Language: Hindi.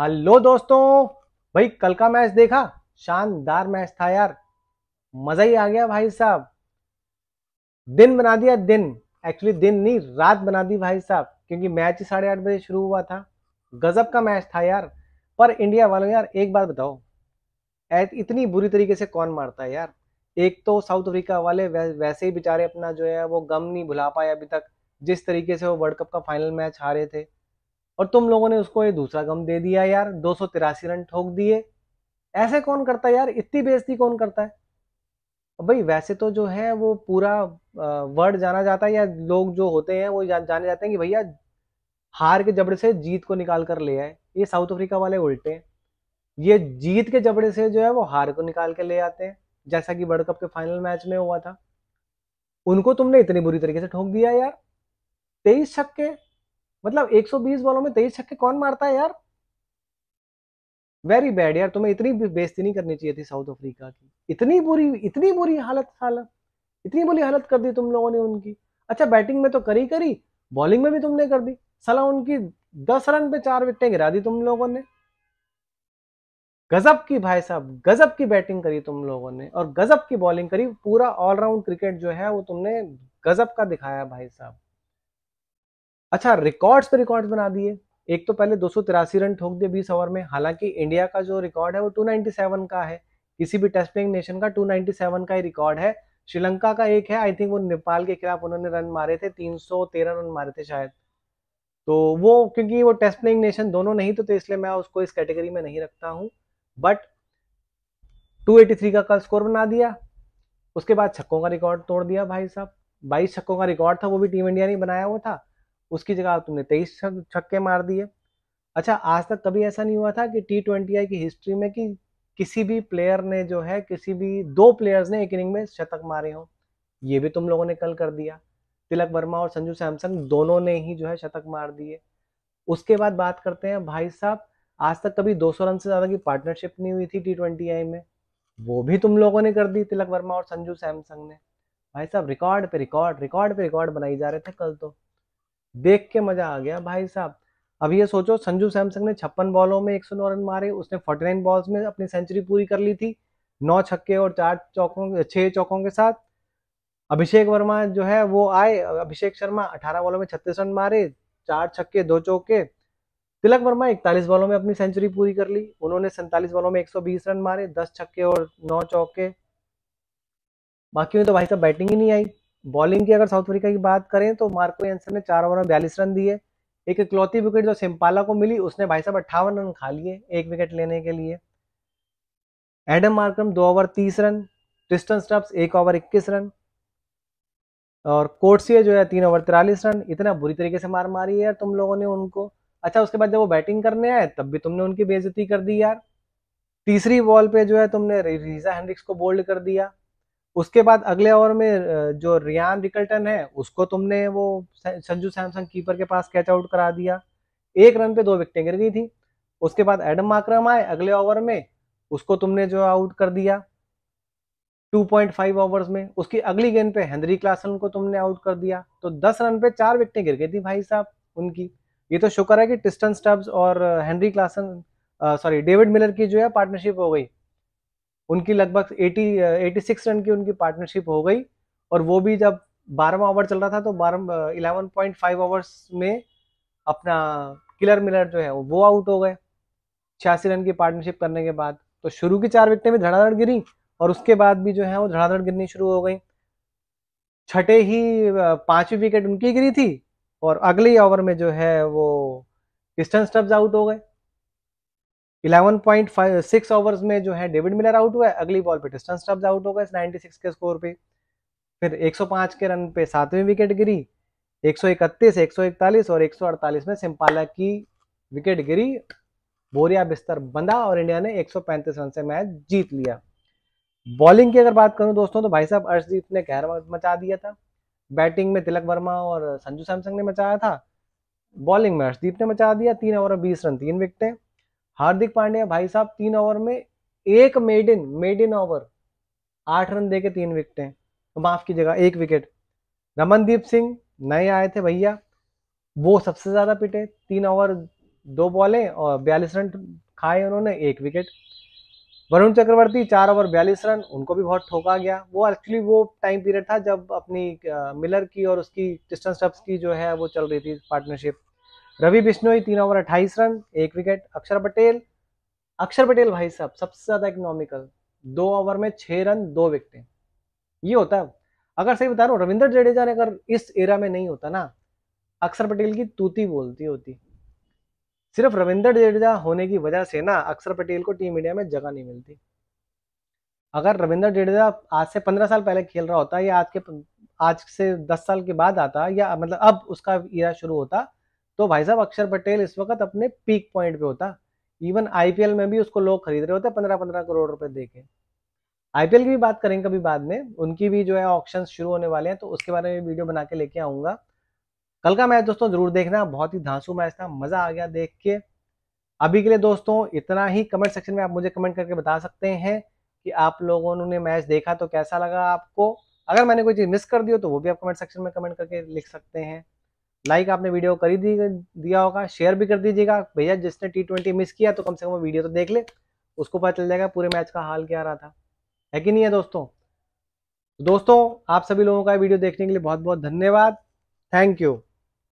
हेलो दोस्तों भाई कल का मैच देखा शानदार मैच था यार मजा ही आ गया भाई साहब दिन बना दिया दिन एक्चुअली दिन नहीं रात बना दी भाई साहब क्योंकि मैच ही साढ़े आठ बजे शुरू हुआ था गजब का मैच था यार पर इंडिया वालों यार एक बात बताओ इतनी बुरी तरीके से कौन मारता है यार एक तो साउथ अफ्रीका वाले वै, वैसे ही बेचारे अपना जो है वो गम नहीं भुला पाए अभी तक जिस तरीके से वो वर्ल्ड कप का फाइनल मैच हारे थे और तुम लोगों ने उसको ये दूसरा गम दे दिया यार दो रन ठोक दिए ऐसे कौन करता है यार इतनी बेजती कौन करता है भाई वैसे तो जो है वो पूरा वर्ड जाना जाता है या लोग जो होते हैं वो जान, जाने जाते हैं कि भैया हार के जबड़े से जीत को निकाल कर ले आए ये साउथ अफ्रीका वाले उल्टे हैं ये जीत के जबड़े से जो है वो हार को निकाल के ले आते हैं जैसा कि वर्ल्ड कप के फाइनल मैच में हुआ था उनको तुमने इतनी बुरी तरीके से ठोक दिया यार तेईस छक्के मतलब 120 बॉलों में तेईस छक्के कौन मारता है यार वेरी बैड यार तुम्हें इतनी बेइज्जती नहीं करनी चाहिए थी साउथ अफ्रीका की इतनी बुरी इतनी बुरी हालत हालत इतनी बुरी हालत कर दी तुम लोगों ने उनकी अच्छा बैटिंग में तो करी करी बॉलिंग में भी तुमने कर दी सला उनकी दस रन पे चार विकटें गिरा दी तुम लोगों ने गजब की भाई साहब गजब की बैटिंग करी तुम लोगों ने और गजब की बॉलिंग करी पूरा ऑलराउंड क्रिकेट जो है वो तुमने गजब का दिखाया भाई साहब अच्छा रिकॉर्ड्स पे रिकॉर्ड्स बना दिए एक तो पहले दो रन ठोक दिए बीस ओवर में हालांकि इंडिया का जो रिकॉर्ड है वो 297 का है किसी भी टेस्ट प्लेइंग नेशन का 297 का ही रिकॉर्ड है श्रीलंका का एक है आई थिंक वो नेपाल के खिलाफ उन्होंने रन मारे थे 313 रन मारे थे शायद तो वो क्योंकि वो टेस्ट प्लेइंग नेशन दोनों नहीं तो, तो इसलिए मैं उसको इस कैटेगरी में नहीं रखता हूँ बट 283 का कल स्कोर बना दिया उसके बाद छक्कों का रिकॉर्ड तोड़ दिया भाई साहब बाईस छक्कों का रिकॉर्ड था वो भी टीम इंडिया ने बनाया हुआ था उसकी जगह तुमने तेईस छक्के मार दिए अच्छा आज तक कभी ऐसा नहीं हुआ था कि टी ट्वेंटी आई की हिस्ट्री में कि किसी भी प्लेयर ने जो है किसी भी दो प्लेयर्स ने एक इनिंग में शतक मारे हों ये भी तुम लोगों ने कल कर दिया तिलक वर्मा और संजू सैमसन दोनों ने ही जो है शतक मार दिए उसके बाद बात करते हैं भाई साहब आज तक कभी 200 रन से ज़्यादा की पार्टनरशिप नहीं हुई थी टी ट्वेंटी आई में वो भी तुम लोगों ने कर दी तिलक वर्मा और संजू सैमसंग ने भाई साहब रिकॉर्ड पे रिकॉर्ड रिकॉर्ड पे रिकॉर्ड बनाई जा रहे थे कल तो देख के मजा आ गया भाई साहब अब ये सोचो संजू सैमसंग ने छप्पन बॉलों में एक सौ नौ रन मारे उसने नाइन बॉल्स में अपनी सेंचुरी पूरी कर ली थी नौ छक्के और चार चौकों छह चौकों के साथ अभिषेक वर्मा जो है वो आए अभिषेक शर्मा अठारह बॉलों में छत्तीस रन मारे चार छक्के दो चौके तिलक वर्मा इकतालीस बॉलों में अपनी सेंचुरी पूरी कर ली उन्होंने सैंतालीस बॉलों में बीस रन मारे दस छक्के और नौ चौके बाकी में तो भाई साहब बैटिंग ही नहीं आई बॉलिंग की अगर साउथ अफ्रीका की बात करें तो मार्को एंसन ने चार ओवर में बयालीस रन दिए एक इकलौती विकेट जो सिंपाला को मिली उसने भाई साहब अट्ठावन रन खा लिए एक विकेट लेने के लिए एडम मार्कम दो ओवर तीस रन ट्रिस्टन स्टब्स एक ओवर इक्कीस रन और कोटसिए जो है तीन ओवर तिरालीस रन इतना बुरी तरीके से मार मारी है यार तुम लोगों ने उनको अच्छा उसके बाद जब वो बैटिंग करने आए तब भी तुमने उनकी बेजती कर दी यार तीसरी बॉल पे जो है तुमने रीजा हैंड्रिक्स को बोल्ड कर दिया उसके बाद अगले ओवर में जो रियान रिकल्टन है उसको तुमने वो संजू सैमसंग कीपर के पास कैच आउट करा दिया एक रन पे दो विकटें गिर गई थी उसके बाद एडम माक्रम आए अगले ओवर में उसको तुमने जो आउट कर दिया 2.5 ओवर्स में उसकी अगली गेंद पे हेनरी क्लासन को तुमने आउट कर दिया तो 10 रन पे चार विकटें गिर गई थी भाई साहब उनकी ये तो शुक्र है कि टिस्टन स्टब्स और Henry Klaasen sorry David Miller की जो है पार्टनरशिप हो गई उनकी लगभग 80 86 रन की उनकी पार्टनरशिप हो गई और वो भी जब बारहवा ओवर चल रहा था तो बारह इलेवन पॉइंट फाइव ओवर्स में अपना किलर मिलर जो है वो आउट हो गए छियासी रन की पार्टनरशिप करने के बाद तो शुरू की चार विकटें भी धड़ाधड़ गिरी और उसके बाद भी जो है वो धड़ाधड़ गिरनी शुरू हो गई छठे ही पांचवी विकेट उनकी गिरी थी और अगले ओवर में जो है वो डिस्टेंस स्टब्स आउट हो गए इलेवन पॉइंट सिक्स ओवर्स में जो है डेविड मिलर आउट हुआ है अगली बॉल पे टिस्टन स्टब्स आउट हो गए नाइन्टी सिक्स के स्कोर पे फिर 105 के रन पे सातवीं विकेट गिरी 131, 141 और 148 में सिंपाला की विकेट गिरी बोरिया बिस्तर बंधा और इंडिया ने 135 रन से मैच जीत लिया बॉलिंग की अगर बात करूं दोस्तों तो भाई साहब अर्शदीप ने गहर मचा दिया था बैटिंग में तिलक वर्मा और संजू सैमसंग ने मचाया था बॉलिंग में अर्शदीप ने मचा दिया तीन ओवर बीस रन तीन विकेटें हार्दिक पांड्या भाई साहब तीन ओवर में एक maiden maiden over आठ रन देके तीन विकेटें तो माफ कीजिएगा एक विकेट रमनदीप सिंह नए आए थे भैया वो सबसे ज्यादा पिटे तीन ओवर दो बॉलें और बयालीस रन खाए उन्होंने एक विकेट वरुण चक्रवर्ती चार ओवर बयालीस रन उनको भी बहुत ठोका गया वो एक्चुअली वो टाइम पीरियड था जब अपनी मिलर की और उसकी डिस्टेंस की जो है वो चल रही थी पार्टनरशिप रवि बिश्नोई तीन ओवर अट्ठाईस रन एक विकेट अक्षर पटेल अक्षर पटेल भाई साहब सबसे ज़्यादा इकोनॉमिकल दो ओवर में छह रन दो विकटें ये होता है अगर सही बता रहा हूँ रविंद्र जडेजा ने अगर इस एरा में नहीं होता ना अक्षर पटेल की तूती बोलती होती सिर्फ रविंद्र जडेजा होने की वजह से ना अक्षर पटेल को टीम इंडिया में जगह नहीं मिलती अगर रविंद्र जडेजा आज से पंद्रह साल पहले खेल रहा होता या आज के आज से दस साल के बाद आता या मतलब अब उसका ईरा शुरू होता तो भाई साहब अक्षर पटेल इस वक्त अपने पीक पॉइंट पे होता इवन आईपीएल में भी उसको लोग खरीद रहे होते पंद्रह पंद्रह करोड़ रुपए दे के आईपीएल की भी बात करेंगे कभी बाद में उनकी भी जो है ऑप्शन शुरू होने वाले हैं तो उसके बारे में वीडियो बना के लेके आऊंगा कल का मैच दोस्तों जरूर देखना बहुत ही धांसू मैच था मजा आ गया देख के अभी के लिए दोस्तों इतना ही कमेंट सेक्शन में आप मुझे कमेंट करके बता सकते हैं कि आप लोगों ने मैच देखा तो कैसा लगा आपको अगर मैंने कोई चीज़ मिस कर दी हो तो वो भी आप कमेंट सेक्शन में कमेंट करके लिख सकते हैं लाइक आपने वीडियो कर ही दिया होगा शेयर भी कर दीजिएगा भैया जिसने टी ट्वेंटी मिस किया तो कम से कम वो वीडियो तो देख ले उसको पता चल जाएगा पूरे मैच का हाल क्या रहा था है कि नहीं है दोस्तों दोस्तों आप सभी लोगों का वीडियो देखने के लिए बहुत बहुत धन्यवाद थैंक यू